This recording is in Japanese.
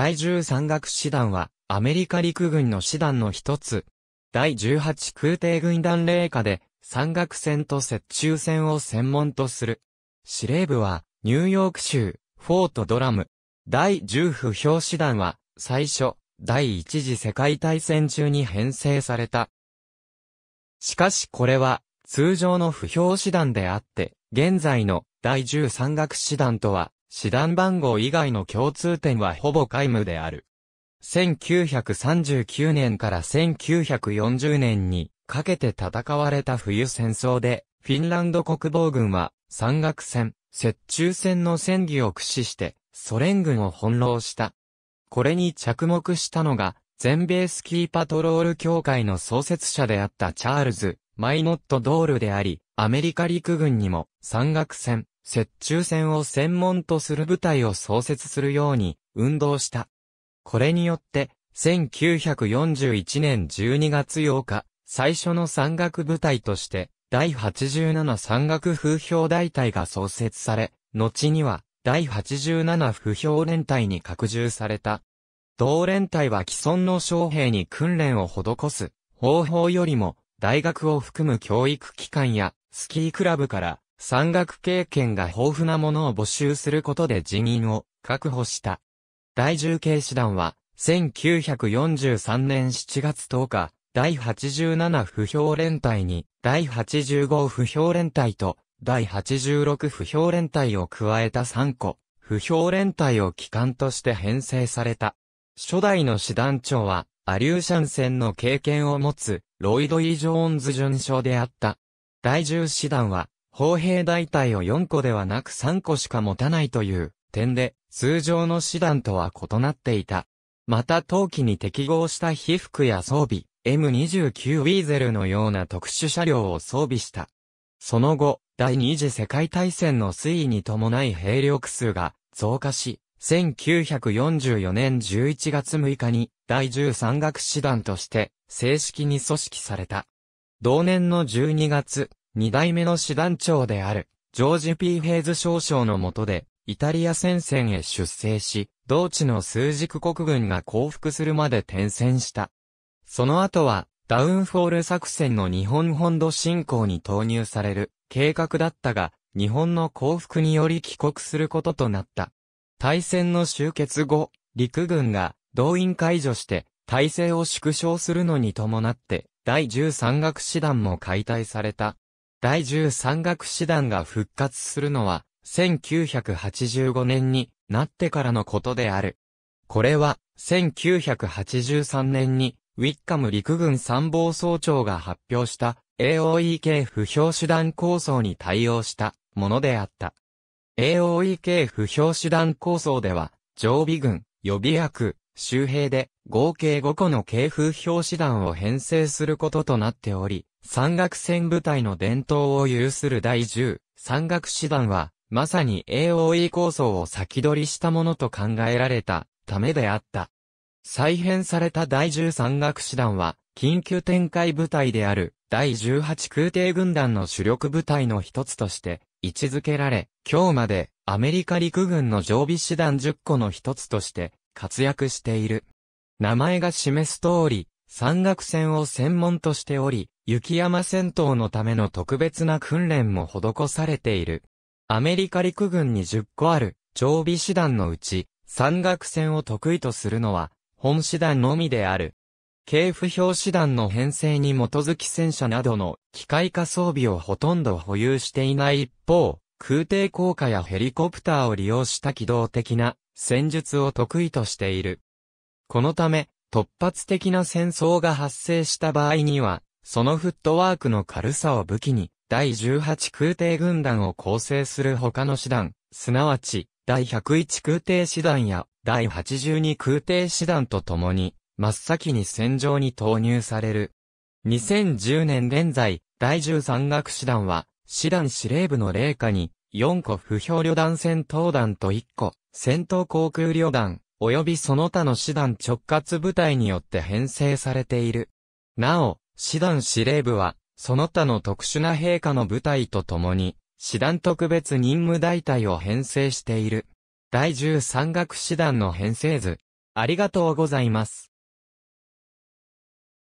第13学師団は、アメリカ陸軍の師団の一つ。第18空挺軍団霊下で、山岳戦と雪中戦を専門とする。司令部は、ニューヨーク州、フォートドラム。第10不評師団は、最初、第一次世界大戦中に編成された。しかしこれは、通常の不評師団であって、現在の第13学士団とは師団番号以外の共通点はほぼ皆無である。1939年から1940年にかけて戦われた冬戦争で、フィンランド国防軍は山岳戦、雪中戦の戦技を駆使してソ連軍を翻弄した。これに着目したのが、全米スキーパトロール協会の創設者であったチャールズ・マイノット・ドールであり、アメリカ陸軍にも山岳戦、折衷戦を専門とする部隊を創設するように運動した。これによって、1941年12月8日、最初の山岳部隊として、第87山岳風評大隊が創設され、後には、第87風評連隊に拡充された。同連隊は既存の将兵に訓練を施す方法よりも、大学を含む教育機関やスキークラブから山岳経験が豊富なものを募集することで人員を確保した。第10警視団は、1943年7月10日、第87不評連隊に、第85不評連隊と、第86不評連隊を加えた3個、不評連隊を機関として編成された。初代の師団長は、アリューシャン戦の経験を持つ、ロイド・イ・ジョーンズ巡将であった。第10師団は、砲兵大隊を4個ではなく3個しか持たないという点で、通常の師団とは異なっていた。また冬季に適合した被服や装備、M29 ウィーゼルのような特殊車両を装備した。その後、第二次世界大戦の推移に伴い兵力数が増加し、1944年11月6日に第13学師団として正式に組織された。同年の12月、二代目の師団長である、ジョージ・ピフヘイズ少将のもとで、イタリア戦線へ出征し、同地の枢軸国軍が降伏するまで転戦した。その後は、ダウンフォール作戦の日本本土侵攻に投入される計画だったが、日本の降伏により帰国することとなった。大戦の終結後、陸軍が動員解除して、体制を縮小するのに伴って、第13学師団も解体された。第1 3学師団が復活するのは、1985年になってからのことである。これは、1983年に、ウィッカム陸軍参謀総長が発表した AOEK 不評手段構想に対応したものであった。AOEK 不評手段構想では、常備軍、予備役、周兵で合計5個の軽風評師団を編成することとなっており、山岳戦部隊の伝統を有する第10、山岳師団は、まさに AOE 構想を先取りしたものと考えられたためであった。再編された第10山岳師団は、緊急展開部隊である第18空挺軍団の主力部隊の一つとして位置づけられ、今日までアメリカ陸軍の常備師団10個の一つとして活躍している。名前が示す通り、山岳戦を専門としており、雪山戦闘のための特別な訓練も施されている。アメリカ陸軍に10個ある常備師団のうち、山岳戦を得意とするのは、本師団のみである。系譜表師団の編成に基づき戦車などの機械化装備をほとんど保有していない一方、空挺効果やヘリコプターを利用した機動的な戦術を得意としている。このため、突発的な戦争が発生した場合には、そのフットワークの軽さを武器に、第18空挺軍団を構成する他の師団、すなわち、第101空挺師団や、第82空挺師団と共に、真っ先に戦場に投入される。2010年現在、第13学師団は、師団司令部の霊下に、4個不評旅団戦闘団と1個、戦闘航空旅団、及びその他の師団直轄部隊によって編成されている。なお、師団司令部は、その他の特殊な陛下の部隊とともに、師団特別任務大隊を編成している。第13学師団の編成図。ありがとうございます。